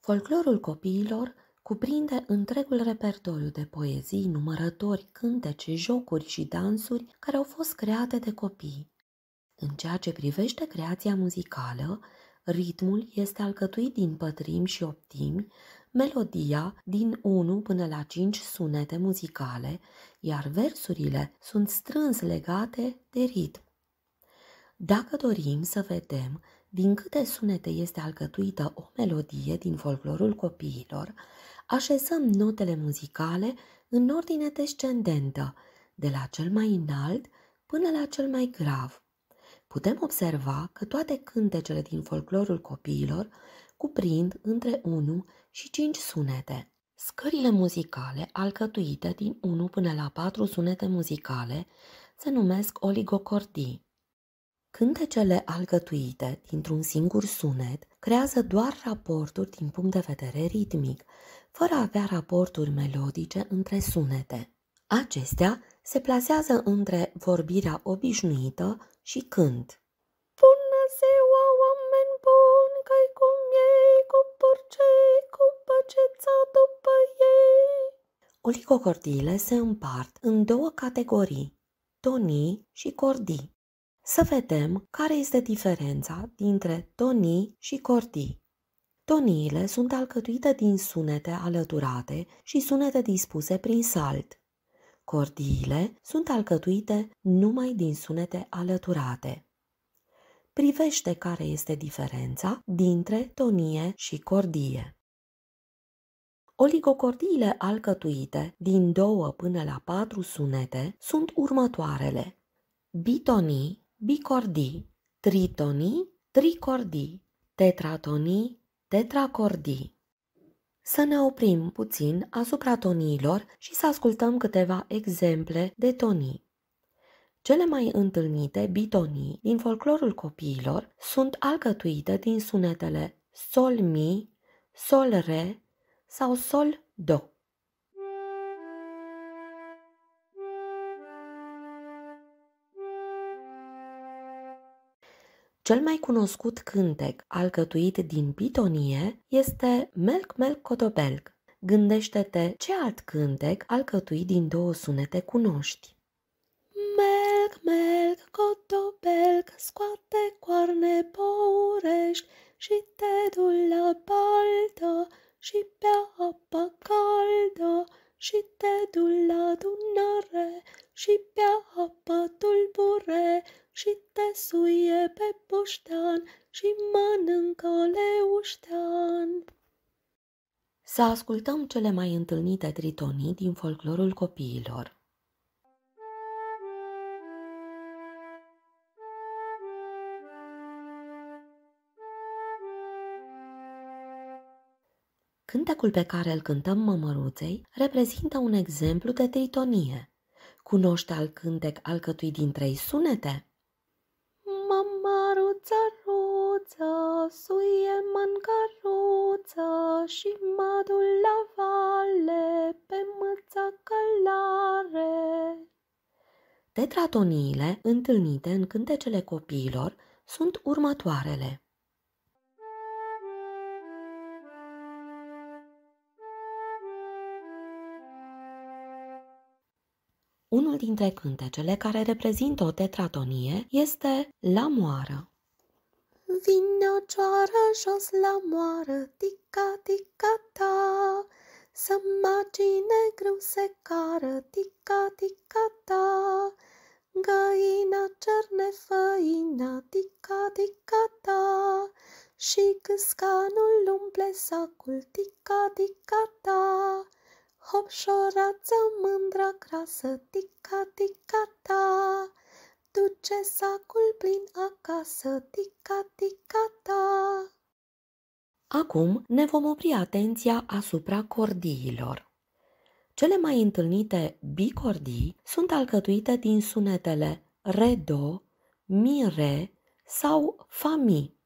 Folclorul copiilor cuprinde întregul repertoriu de poezii, numărători, cântece, jocuri și dansuri care au fost create de copii. În ceea ce privește creația muzicală, ritmul este alcătuit din pătrimi și optimi, melodia din 1 până la 5 sunete muzicale, iar versurile sunt strâns legate de ritm. Dacă dorim să vedem din câte sunete este alcătuită o melodie din folclorul copiilor, așezăm notele muzicale în ordine descendentă, de la cel mai înalt până la cel mai grav. Putem observa că toate cântecele din folclorul copiilor cuprind între 1 și 5 sunete. Scările muzicale alcătuite din 1 până la 4 sunete muzicale se numesc oligocordii. Cântecele alcătuite dintr-un singur sunet creează doar raporturi din punct de vedere ritmic, fără a avea raporturi melodice între sunete. Acestea se plasează între vorbirea obișnuită și cânt. Bună ziua, oameni buni, că cu ei, cu porcei, cu păceța după ei. Oligocordiile se împart în două categorii, tonii și cordii. Să vedem care este diferența dintre tonii și cordii. Toniile sunt alcătuite din sunete alăturate și sunete dispuse prin salt. Cordiile sunt alcătuite numai din sunete alăturate. Privește care este diferența dintre tonie și cordie. Oligocordiile alcătuite din două până la patru sunete sunt următoarele. Bitonii bicordii, tritonii, tricordii, tetratonii, tetracordii. Să ne oprim puțin asupra toniilor și să ascultăm câteva exemple de tonii. Cele mai întâlnite bitonii din folclorul copiilor sunt alcătuite din sunetele sol mi, sol re sau sol do. Cel mai cunoscut cântec alcătuit din pitonie este "Melk Melk Cotobelk. Gândește-te ce alt cântec alcătuit din două sunete cunoști. Melk Melk Cotobelk scoate coarne pourești și te du la baltă și pe tulbure și te suie pe puștean și mănâncă leuștean. Să ascultăm cele mai întâlnite tritonii din folclorul copiilor. Cântecul pe care îl cântăm mămăruței reprezintă un exemplu de tritonie – Cunoște al cântec cătui din trei sunete? ruța ruța, suie în căruță și madul la vale pe mâța călare. Tetratoniile întâlnite în cântecele copiilor sunt următoarele. Unul dintre cântecele care reprezintă o tetratonie este La moară. Vine o cioară jos la moară, tica, tica, ta, Să macine greu se cară, tica, tica, ta, Găina cerne făina, tica, tica, ta, Și câscanul umple sacul, tica, tica, ta, Hopșorață mândra crasă, tica, tica ta, Duce sacul plin acasă, tica, tica ta. Acum ne vom opri atenția asupra cordiilor. Cele mai întâlnite bicordii sunt alcătuite din sunetele re, do, mi, re sau fa, mi.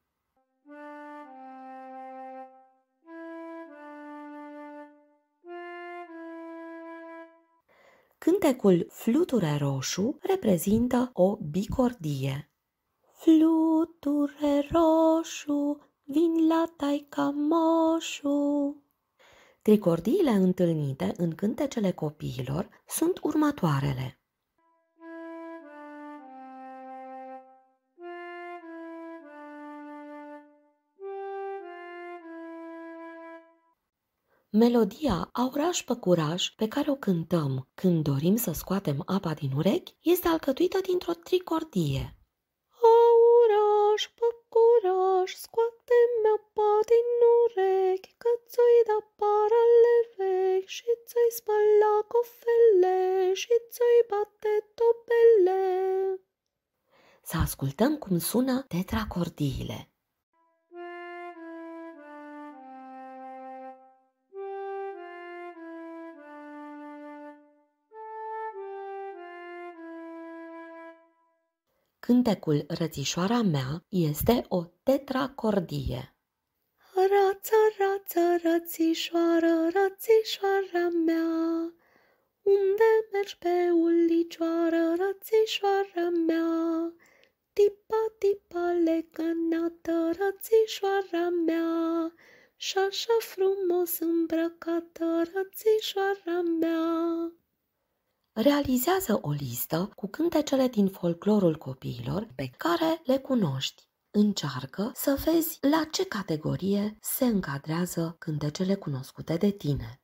Cântecul Fluture Roșu reprezintă o bicordie. Fluture roșu, vin la taica moșu. Tricordiile întâlnite în cântecele copiilor sunt următoarele. Melodia Auraș curaj pe care o cântăm când dorim să scoatem apa din urechi este alcătuită dintr-o tricordie. Auraș pe curaj, scoatem apa din urechi, că ți-ai da parale vechi și ți-ai spăla cofele și ți-ai bate topele. Să ascultăm cum sună tetracordiile. Cântecul Rățișoara mea este o tetracordie. Rață, rață, rățișoară, rățișoara mea, Unde mergi pe ulicioară, rățișoara mea? Tipa, tipa, legănată, rățișoara mea, Și așa frumos îmbrăcată, rățișoara mea realizează o listă cu cântecele din folclorul copiilor pe care le cunoști. Încearcă să vezi la ce categorie se încadrează cântecele cunoscute de tine.